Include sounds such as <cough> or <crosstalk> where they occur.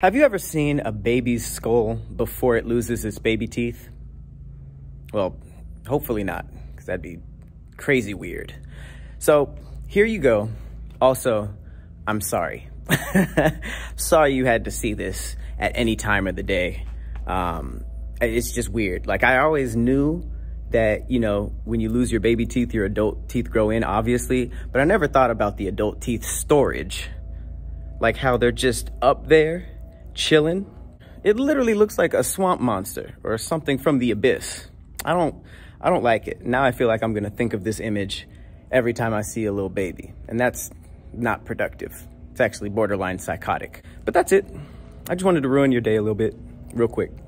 Have you ever seen a baby's skull before it loses its baby teeth? Well, hopefully not, because that'd be crazy weird. So here you go. Also, I'm sorry. <laughs> sorry you had to see this at any time of the day. Um, it's just weird. Like I always knew that, you know, when you lose your baby teeth, your adult teeth grow in, obviously, but I never thought about the adult teeth storage. Like how they're just up there chilling. It literally looks like a swamp monster or something from the abyss. I don't, I don't like it. Now I feel like I'm gonna think of this image every time I see a little baby. And that's not productive. It's actually borderline psychotic. But that's it. I just wanted to ruin your day a little bit, real quick.